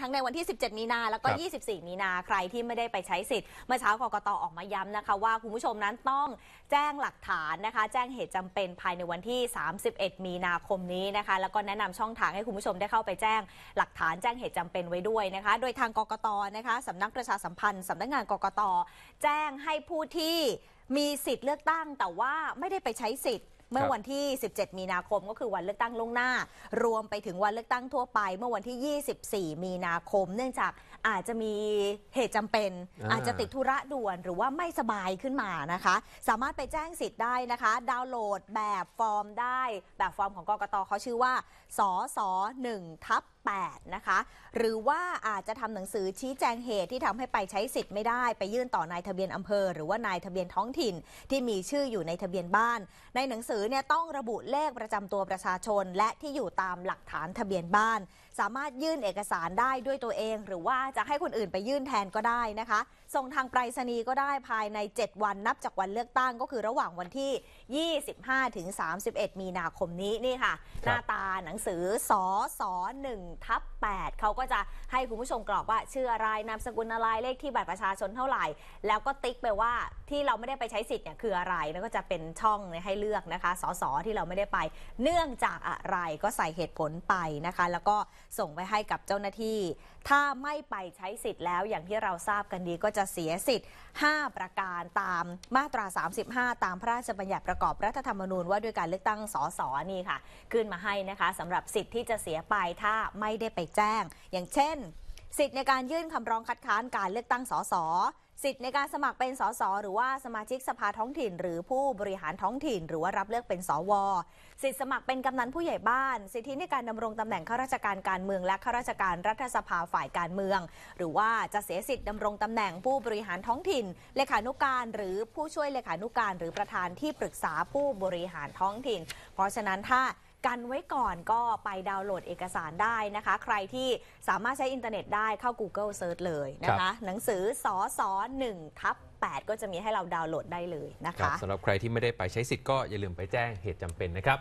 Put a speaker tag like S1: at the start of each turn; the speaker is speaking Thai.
S1: ทั้งในวันที่ 17 มีนาแล้วก็ 24 มีนา ใครที่ไม่ได้ไปใช้สิทธิ์ เมื่อเช้ากกต ออกมาย้ำนะคะว่าคุณผู้ชมนั้นต้องแจ้งหลักฐานนะคะ แจ้งเหตุจำเป็นภายในวันที่ 31 มีนาคมนี้นะคะ แล้วก็แนะนำช่องทางให้คุณผู้ชมได้เข้าไปแจ้งหลักฐานแจ้งเหตุจำเป็นไว้ด้วยนะคะ โดยทางกกต นะคะสำนักประชาสัมพันธ์สำนักงานกกต แจ้งให้ผู้ที่มีสิทธิ์เลือกตั้ง แต่ว่าไม่ได้ไปใช้สิทธิ์เมื่อวันที่ 17 มีนาคมก็คือวันเลือกตั้งล่วงหน้า รวมไปถึงวันเลือกตั้งทั่วไป เมื่อวันที่ 24 มีนาคม เนื่องจากอาจจะมีเหตุจำเป็น อาจจะติดธุระด่วนหรือว่าไม่สบายขึ้นมานะคะ สามารถไปแจ้งสิทธิ์ได้นะคะ ดาวน์โหลดแบบฟอร์มได้ แบบฟอร์มของกกตเขาชื่อว่าสส1ทับ8นะคะหรือว่าอาจจะทำหนังสือชี้แจงเหตุที่ทำให้ไปใช้สิทธิ์ไม่ได้ ไปยื่นต่อนายทะเบียนอำเภอหรือว่านายทะเบียนท้องถิ่นที่มีชื่ออยู่ในทะเบียนบ้าน ในหนังสือเนี่ยต้องระบุเลขประจำตัวประชาชน และที่อยู่ตามหลักฐานทะเบียนบ้าน สามารถยื่นเอกสารได้ด้วยตัวเอง หรือว่าจะให้คนอื่นไปยื่นแทนก็ได้นะคะส่งทางไปรษณีย์ก็ได้ภายใน 7 วันนับจากวันเลือกตั้งก็คือระหว่างวันที่ 25ถึง31 มีนาคมนี้นี่ค่ะหน้าตาหนังสือสอสอหนึ่งทับ8เขาก็จะให้คุณผู้ชมกรอกว่าชื่ออะไรนามสกุลอะไรเลขที่บัตรประชาชนเท่าไหร่แล้วก็ติ๊กไปว่าที่เราไม่ได้ไปใช้สิทธิ์เนี่ยคืออะไรแล้วก็จะเป็นช่องให้เลือกนะคะสสที่เราไม่ได้ไป เนื่องจากอะไรก็ใส่เหตุผลไปนะคะ แล้วก็ส่งไปให้กับเจ้าหน้าที่ ถ้าไม่ไปใช้สิทธิ์แล้ว อย่างที่เราทราบกันดี ก็จะเสียสิทธิ์ 5 ประการตามมาตรา 35 ตามพระราชบัญญัติประกอบรัฐธรรมนูญว่าด้วยการเลือกตั้งสสนี่ค่ะ ขึ้นมาให้นะคะสำหรับสิทธิ์ที่จะเสียไปถ้าไม่ได้ไปแจ้ง อย่างเช่นสิทธิ์ในการยื่นคำร้องคัดค้านการเลือกตั้งสสสิทธิ์ในการสมัครเป็นสสหรือว่าสมาชิกสภาท้องถิ่น หรือผู้บริหารท้องถิ่น หรือว่ารับเลือกเป็นสวสิทธิ์สมัครเป็นกำนันผู้ใหญ่บ้าน สิทธิในการดำรงตำแหน่งข้าราชการการเมืองและข้าราชการรัฐสภาฝ่ายการเมือง หรือว่าจะเสียสิทธิ์ดำรงตำแหน่งผู้บริหารท้องถิ่นเลขานุการหรือผู้ช่วยเลขานุการหรือประธานที่ปรึกษาผู้บริหารท้องถิ่น เพราะฉะนั้นถ้ากันไว้ก่อนก็ไปดาวน์โหลดเอกสารได้นะคะ ใครที่สามารถใช้อินเทอร์เน็ตได้เข้า Google Search เลยนะคะ หนังสือสอสอหนึ่งทับแก็จะมีให้เราดาวน์โหลดได้เลยนะคะสำหรับใครที่ไม่ได้ไปใช้สิทธิ์ก็อย่าลืมไปแจ้งเหตุจำเป็นนะครับ